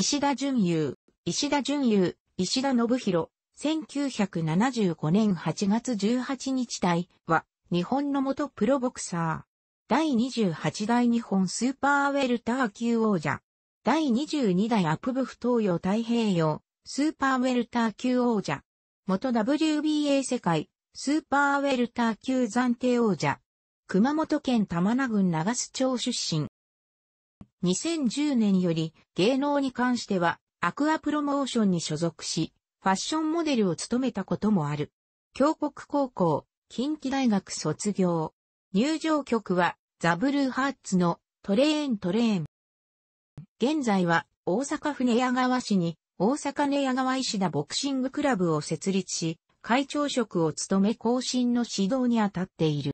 石田純優、石田純優、石田信弘、1975年8月18日台は、日本の元プロボクサー。第28代日本スーパーウェルター級王者。第22代アプブフ東洋太平洋、スーパーウェルター級王者。元 WBA 世界、スーパーウェルター級暫定王者。熊本県玉名郡長須町出身。2010年より芸能に関してはアクアプロモーションに所属し、ファッションモデルを務めたこともある。京国高校、近畿大学卒業。入場曲はザブルーハーツのトレーントレーン。現在は大阪府寝屋川市に大阪寝屋川石田ボクシングクラブを設立し、会長職を務め更新の指導に当たっている。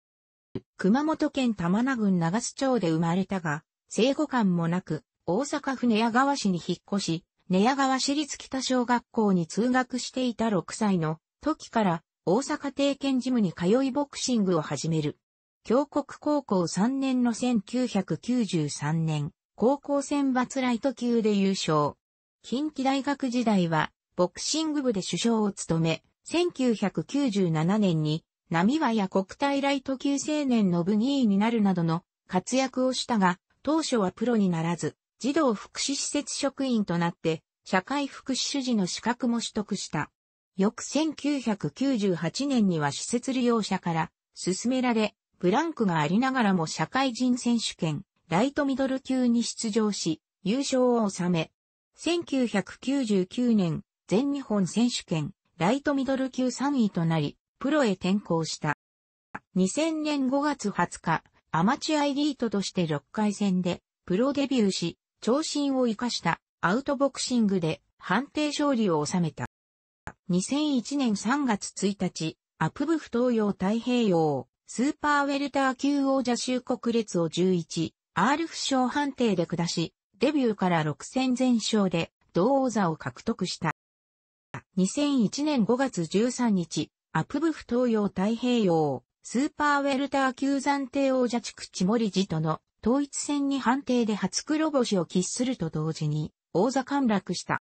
熊本県玉名郡長津町で生まれたが、生後間もなく、大阪府寝屋川市に引っ越し、寝屋川市立北小学校に通学していた6歳の時から大阪定県ジムに通いボクシングを始める。京国高校3年の1993年、高校選抜ライト級で優勝。近畿大学時代は、ボクシング部で首相を務め、1997年に、波和や国体ライト級青年の部2位になるなどの活躍をしたが、当初はプロにならず、児童福祉施設職員となって、社会福祉主事の資格も取得した。翌1998年には施設利用者から勧められ、ブランクがありながらも社会人選手権、ライトミドル級に出場し、優勝を収め、1999年、全日本選手権、ライトミドル級3位となり、プロへ転向した。2000年5月20日、アマチュアエリートとして6回戦でプロデビューし、長身を活かしたアウトボクシングで判定勝利を収めた。2001年3月1日、アプブフ東洋太平洋、スーパーウェルター級王者州国列を11、R 負傷判定で下し、デビューから6戦全勝で、同王座を獲得した。2001年5月13日、アプブフ東洋太平洋、スーパーウェルター級暫定王者菊地森寺との統一戦に判定で初黒星を喫すると同時に王座陥落した。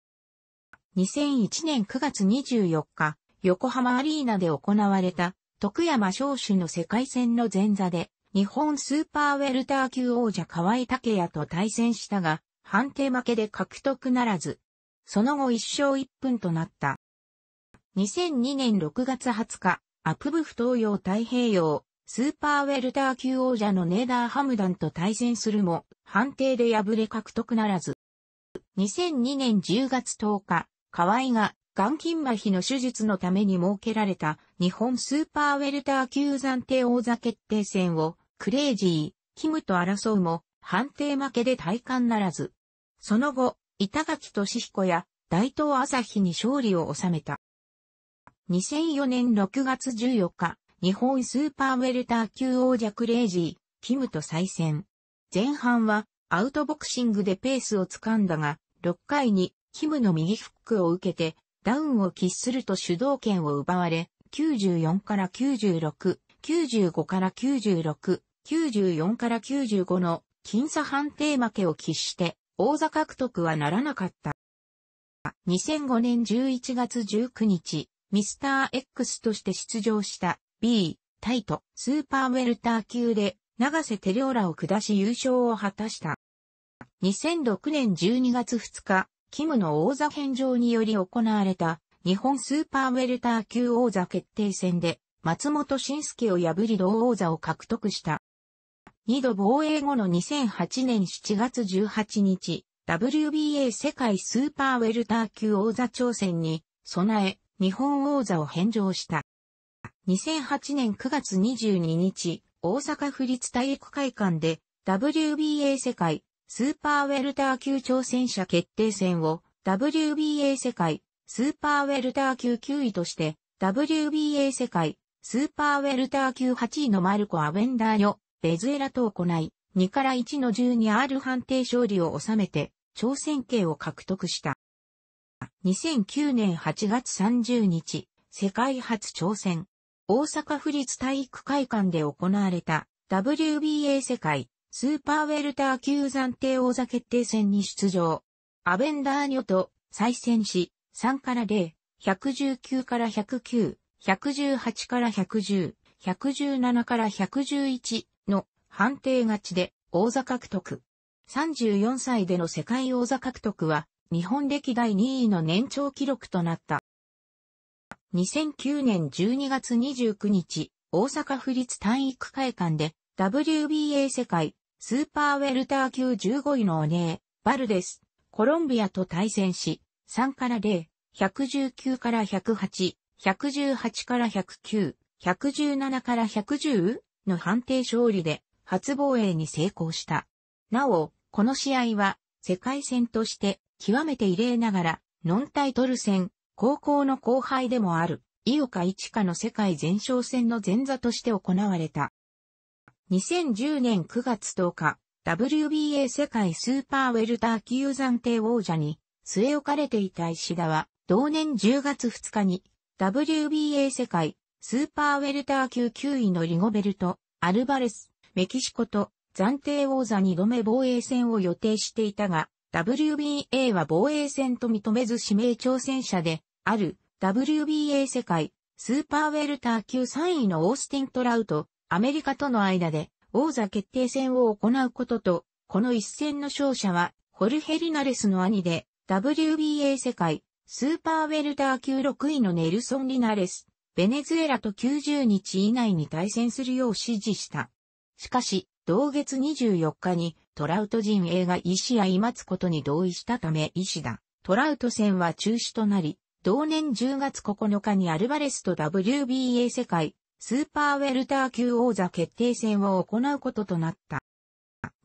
2001年9月24日、横浜アリーナで行われた徳山少主の世界戦の前座で日本スーパーウェルター級王者河合武也と対戦したが判定負けで獲得ならず、その後1勝1分となった。2002年6月20日、アクブフ東洋太平洋、スーパーウェルター級王者のネーダーハムダンと対戦するも、判定で敗れ獲得ならず。2002年10月10日、河合が、眼筋麻痺の手術のために設けられた日本スーパーウェルター級暫定王座決定戦をクレイジー、キムと争うも判定負けで体感ならず。その後、板垣俊彦や大東朝日に勝利を収めた。2004年6月14日、日本スーパーウェルター級王者クレイジー、キムと再戦。前半はアウトボクシングでペースをつかんだが、6回にキムの右フックを受けてダウンを喫すると主導権を奪われ、94から96、95から96、94から95の僅差判定負けを喫して王座獲得はならなかった。2005年11月19日、ミスター X として出場した B、タイト、スーパーウェルター級で、長瀬テレオラを下し優勝を果たした。2006年12月2日、キムの王座返上により行われた、日本スーパーウェルター級王座決定戦で、松本晋介を破り同王座を獲得した。2度防衛後の2008年7月18日、WBA 世界スーパーウェルター級王座挑戦に備え、日本王座を返上した。2008年9月22日、大阪府立体育会館で WBA 世界スーパーウェルター級挑戦者決定戦を WBA 世界スーパーウェルター級9位として WBA 世界スーパーウェルター級8位のマルコ・アベンダーよ、ベズエラと行い、2から1の12 r 判定勝利を収めて、挑戦権を獲得した。2009年8月30日、世界初挑戦。大阪府立体育会館で行われた WBA 世界スーパーウェルター級暫定王座決定戦に出場。アベンダーニョと再戦し、3から0、119から109、118から110、117から111の判定勝ちで王座獲得。34歳での世界王座獲得は日本歴代2位の年長記録となった。2009年12月29日、大阪府立体育会館で WBA 世界スーパーウェルター級15位のオネー、バルデス、コロンビアと対戦し、3から0、119から108、118から109、117から110の判定勝利で初防衛に成功した。なお、この試合は世界戦として極めて異例ながら、ノンタイトル戦、高校の後輩でもある、井岡一花の世界前哨戦の前座として行われた。2010年9月10日、WBA 世界スーパーウェルター級暫定王者に据え置かれていた石田は、同年10月2日に WBA 世界スーパーウェルター級9位のリゴベルト、アルバレス、メキシコと暫定王座2度目防衛戦を予定していたが、WBA は防衛戦と認めず指名挑戦者で、ある WBA 世界スーパーウェルター級3位のオースティン・トラウト、アメリカとの間で王座決定戦を行うことと、この一戦の勝者は、ホルヘリナレスの兄で、WBA 世界スーパーウェルター級6位のネルソン・リナレス、ベネズエラと90日以内に対戦するよう指示した。しかし、同月24日にトラウト陣営が医師合待つことに同意したため医師だ。トラウト戦は中止となり、同年10月9日にアルバレスと WBA 世界スーパーウェルター級王座決定戦を行うこととなった。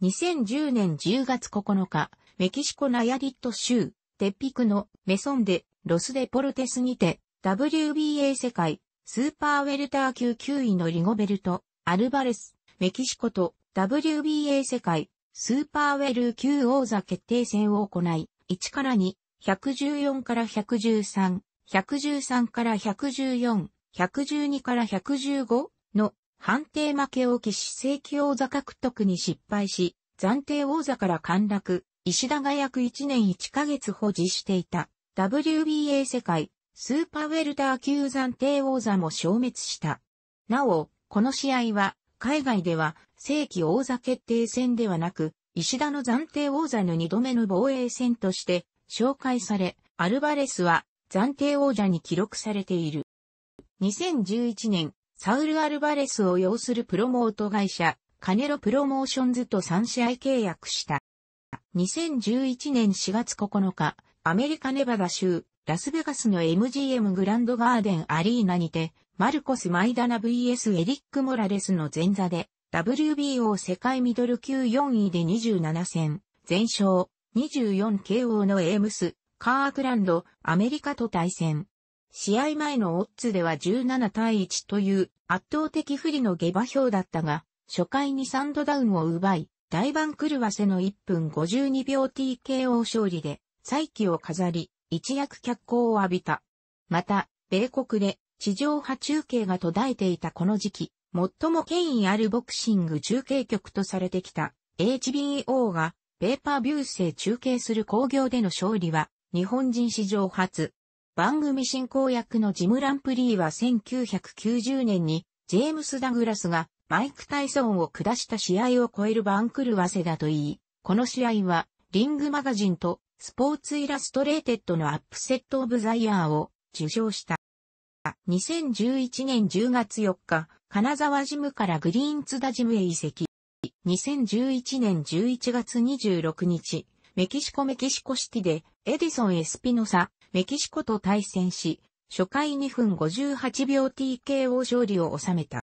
2010年10月9日、メキシコナヤリット州、テッピクのメソンでロスデポルテスにて WBA 世界スーパーウェルター級9位のリゴベルト、アルバレス、メキシコと WBA 世界スーパーウェル級王座決定戦を行い、1から2、114から113、113から114、112から115の判定負けを喫し正規王座獲得に失敗し、暫定王座から陥落、石田が約1年1ヶ月保持していた WBA 世界スーパーウェルター級暫定王座も消滅した。なお、この試合は海外では正規王座決定戦ではなく、石田の暫定王座の二度目の防衛戦として紹介され、アルバレスは暫定王者に記録されている。2011年、サウル・アルバレスを擁するプロモート会社、カネロプロモーションズと3試合契約した。2011年4月9日、アメリカネバダ州、ラスベガスの MGM グランドガーデンアリーナにて、マルコス・マイダナ VS エリック・モラレスの前座で、WBO 世界ミドル級4位で27戦、全勝、24KO のエームス、カークランド、アメリカと対戦。試合前のオッズでは17対1という圧倒的不利の下馬評だったが、初回にサンドダウンを奪い、大番狂わせの1分52秒 TKO 勝利で、再起を飾り、一躍脚光を浴びた。また、米国で地上波中継が途絶えていたこの時期、最も権威あるボクシング中継局とされてきた HBO がペーパービュー制中継する興行での勝利は日本人史上初。番組進行役のジム・ランプリーは1990年にジェームス・ダグラスがマイク・タイソンを下した試合を超える番狂わせだと言い、この試合はリングマガジンとスポーツイラストレーテッドのアップセット・オブ・ザ・イヤーを受賞した。2011年10月4日、金沢ジムからグリーン津田ジムへ移籍。2011年11月26日、メキシコメキシコシティで、エディソン・エスピノサ、メキシコと対戦し、初回2分58秒 TKO 勝利を収めた。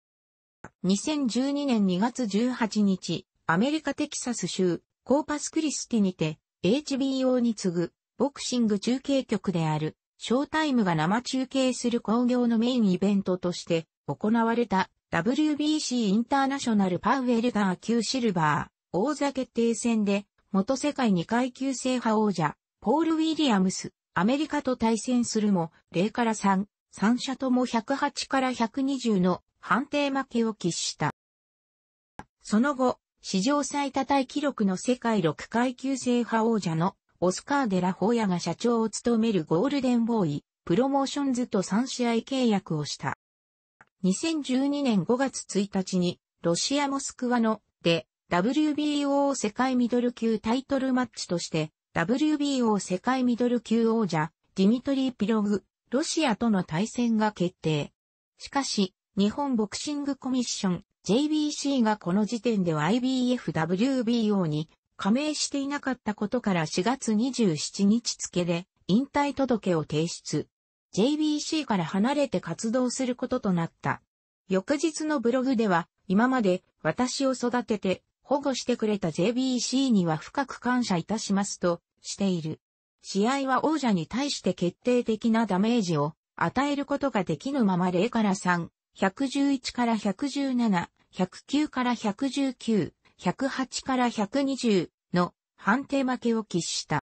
2012年2月18日、アメリカテキサス州、コーパスクリスティにて、HBO に次ぐ、ボクシング中継局である、ショータイムが生中継する工業のメインイベントとして行われた WBC インターナショナルパウエルガー級シルバー王座決定戦で元世界2階級制覇王者ポール・ウィリアムスアメリカと対戦するも0から3、3社とも108から120の判定負けを喫した。その後、史上最多大記録の世界6階級制覇王者のオスカー・デ・ラ・ホーヤが社長を務めるゴールデンボーイ、プロモーションズと3試合契約をした。2012年5月1日に、ロシア・モスクワの、で、WBO 世界ミドル級タイトルマッチとして、WBO 世界ミドル級王者、ディミトリー・ピログ、ロシアとの対戦が決定。しかし、日本ボクシングコミッション、JBC がこの時点では IBF WBO に加盟していなかったことから4月27日付で引退届を提出。JBC から離れて活動することとなった。翌日のブログでは、今まで私を育てて保護してくれた JBC には深く感謝いたしますとしている。試合は王者に対して決定的なダメージを与えることができぬまま0から3、111から117、109から119、108から120の判定負けを喫した。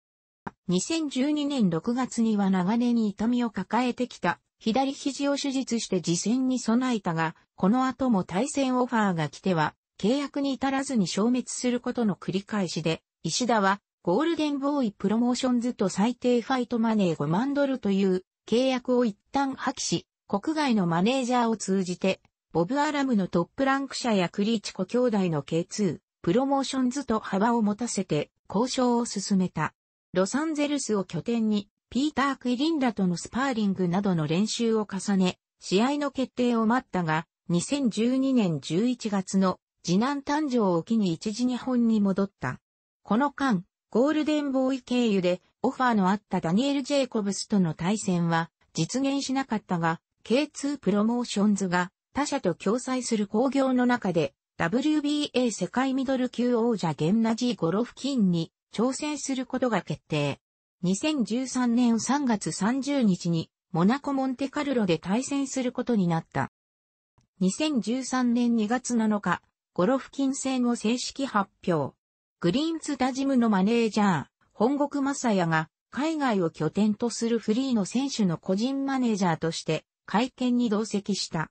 2012年6月には長年に痛みを抱えてきた左肘を手術して次戦に備えたが、この後も対戦オファーが来ては、契約に至らずに消滅することの繰り返しで、石田はゴールデンボーイプロモーションズと最低ファイトマネー5万ドルという契約を一旦破棄し、国外のマネージャーを通じてボブ・アラムのトップランク社やクリーチコ兄弟の K2、プロモーションズと幅を持たせて交渉を進めた。ロサンゼルスを拠点に、ピーター・クイリンらとのスパーリングなどの練習を重ね、試合の決定を待ったが、2012年11月の次男誕生を機に一時日本に戻った。この間、ゴールデンボーイ経由でオファーのあったダニエル・ジェイコブスとの対戦は実現しなかったが、K2 プロモーションズが他社と共催する興行の中で、WBA 世界ミドル級王者ゲンナジー・ゴロフキンに挑戦することが決定。2013年3月30日にモナコ・モンテカルロで対戦することになった。2013年2月7日、ゴロフキン戦を正式発表。グリーンズダジムのマネージャー、本国サ也が海外を拠点とするフリーの選手の個人マネージャーとして会見に同席した。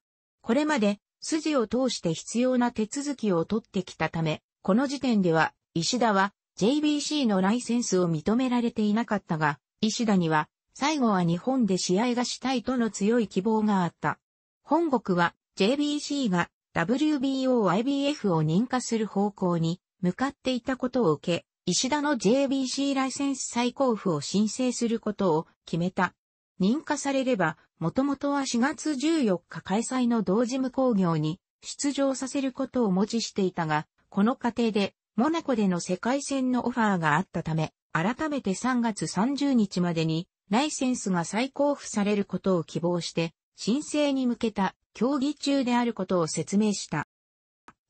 これまで筋を通して必要な手続きを取ってきたため、この時点では石田は JBC のライセンスを認められていなかったが、石田には最後は日本で試合がしたいとの強い希望があった。本国は JBC が WBO-IBF を認可する方向に向かっていたことを受け、石田の JBC ライセンス再交付を申請することを決めた。認可されればもともとは4月14日開催の同時無工業に出場させることを持ちしていたが、この過程でモナコでの世界戦のオファーがあったため、改めて3月30日までにライセンスが再交付されることを希望して、申請に向けた競技中であることを説明した。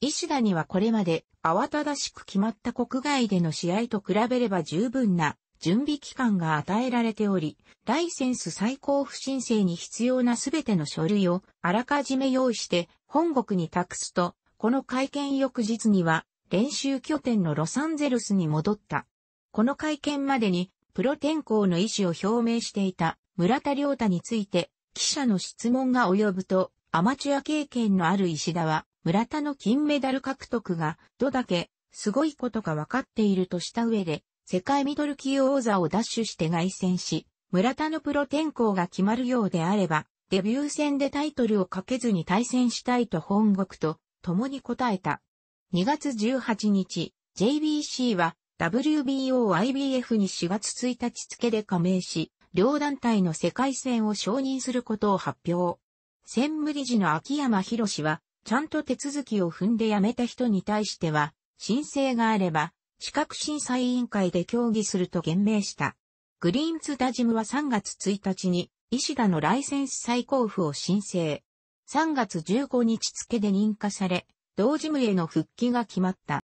石田にはこれまで慌ただしく決まった国外での試合と比べれば十分な準備期間が与えられており、ライセンス再交付申請に必要なすべての書類をあらかじめ用意して本国に託すと、この会見翌日には練習拠点のロサンゼルスに戻った。この会見までにプロ転向の意思を表明していた村田良太について記者の質問が及ぶとアマチュア経験のある石田は村田の金メダル獲得がどだけすごいことが分かっているとした上で世界ミドル級王座を奪取して凱旋し、村田のプロ転向が決まるようであれば、デビュー戦でタイトルをかけずに対戦したいと本国と共に答えた。2月18日、JBC は WBO-IBF に4月1日付で加盟し、両団体の世界戦を承認することを発表。専務理事の秋山博は、ちゃんと手続きを踏んで辞めた人に対しては、申請があれば、資格審査委員会で協議すると言明した。グリーンズダジムは3月1日に、石田のライセンス再交付を申請。3月15日付で認可され、同事務への復帰が決まった。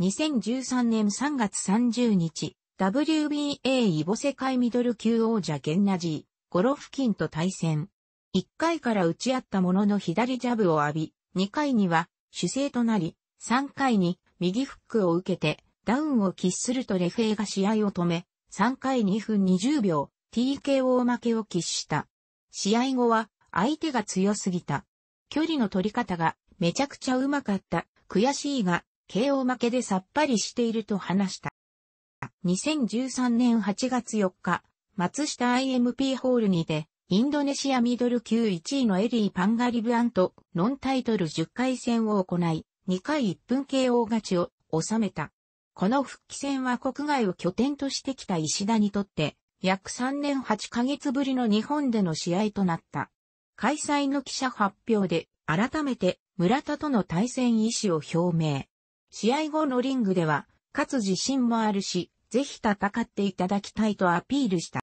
2013年3月30日、WBA イボ世界ミドル級王者ゲンナジー、ゴロフキンと対戦。1回から打ち合ったものの左ジャブを浴び、2回には主勢となり、3回に右フックを受けて、ダウンを喫するとレフェーが試合を止め、3回2分20秒、TKO 負けを喫した。試合後は、相手が強すぎた。距離の取り方が、めちゃくちゃうまかった。悔しいが、KO 負けでさっぱりしていると話した。2013年8月4日、松下 IMP ホールにて、インドネシアミドル級1位のエリー・パンガリブアンとノンタイトル10回戦を行い、2回1分 KO 勝ちを収めた。この復帰戦は国外を拠点としてきた石田にとって、約3年8ヶ月ぶりの日本での試合となった。開催の記者発表で、改めて村田との対戦意思を表明。試合後のリングでは、勝つ自信もあるし、ぜひ戦っていただきたいとアピールした。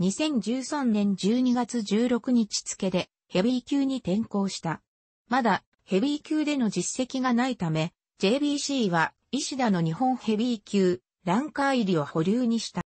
2013年12月16日付でヘビー級に転向した。まだヘビー級での実績がないため、JBC は石田の日本ヘビー級、ランカー入りを保留にした。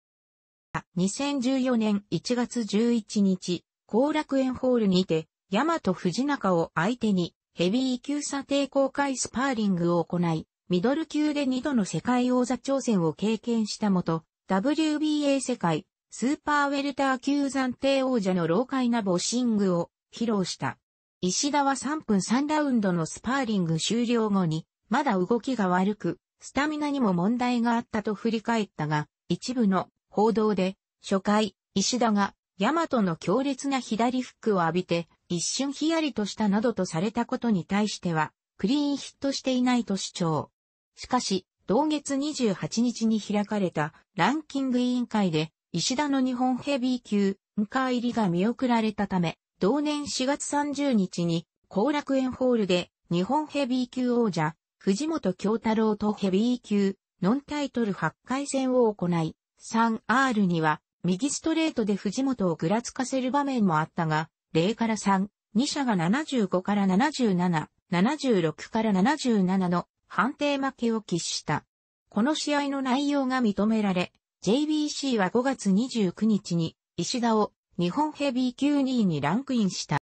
2014年1月11日、後楽園ホールにて、大和藤中を相手に、ヘビー級査定公開スパーリングを行い、ミドル級で2度の世界王座挑戦を経験したもと、WBA 世界、スーパーウェルター級暫定王者の老快なボッシングを披露した。石田は3分3ラウンドのスパーリング終了後に、まだ動きが悪く、スタミナにも問題があったと振り返ったが、一部の報道で、初回、石田が、ヤマトの強烈な左フックを浴びて、一瞬ヒヤリとしたなどとされたことに対しては、クリーンヒットしていないと主張。しかし、同月28日に開かれたランキング委員会で、石田の日本ヘビー級、ンカ入りが見送られたため、同年4月30日に、後楽園ホールで日本ヘビー級王者、藤本京太郎とヘビー級、ノンタイトル8回戦を行い、3R には、右ストレートで藤本をぐらつかせる場面もあったが、0から3、2社が75から77、76から77の判定負けを喫した。この試合の内容が認められ、JBC は5月29日に石田を日本ヘビー級2位にランクインした。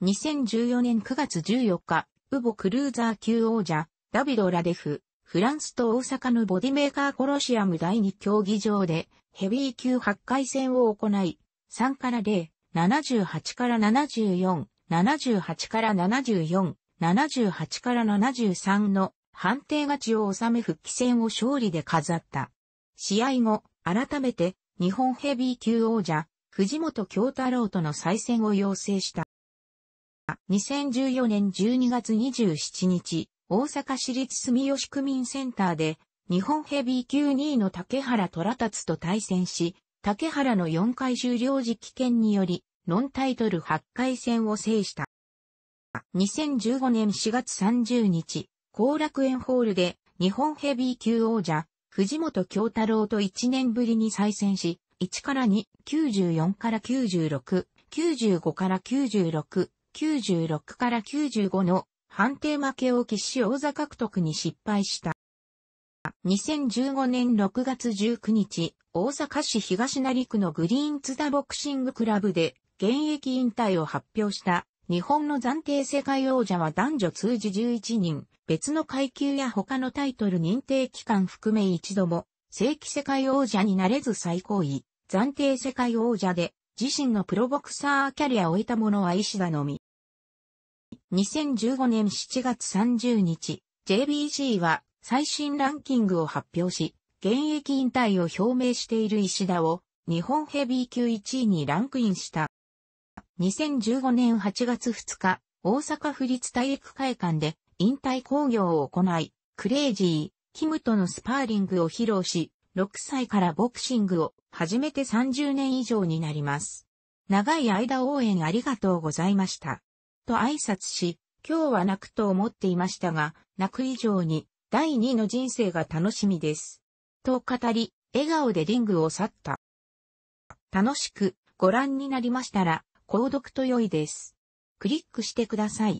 2014年9月14日、ウボクルーザー級王者、ダビド・ラデフ、フランスと大阪のボディメーカーコロシアム第2競技場で、ヘビー級8回戦を行い、3から0、78から74、78から74、78から73の判定勝ちを収め復帰戦を勝利で飾った。試合後、改めて、日本ヘビー級王者、藤本京太郎との再選を要請した。2014年12月27日、大阪市立住吉区民センターで、日本ヘビー級2位の竹原虎達と対戦し、竹原の4回終了時棄権により、ノンタイトル8回戦を制した。2015年4月30日、後楽園ホールで、日本ヘビー級王者、藤本京太郎と1年ぶりに再戦し、1から2、94から96、95から96、96から95の判定負けを喫し王座獲得に失敗した。2015年6月19日、大阪市東成区のグリーン津田ボクシングクラブで現役引退を発表した日本の暫定世界王者は男女通じ11人、別の階級や他のタイトル認定期間含め一度も正規世界王者になれず最高位。暫定世界王者で、自身のプロボクサーキャリアを得た者は石田のみ。2015年7月30日、JBC は最新ランキングを発表し、現役引退を表明している石田を日本ヘビー級1位にランクインした。2015年8月2日、大阪府立体育会館で引退興行を行い、クレイジー、キムとのスパーリングを披露し、6歳からボクシングを初めて30年以上になります。長い間応援ありがとうございました。と挨拶し、今日は泣くと思っていましたが、泣く以上に第2の人生が楽しみです。と語り、笑顔でリングを去った。楽しくご覧になりましたら、購読と良いです。クリックしてください。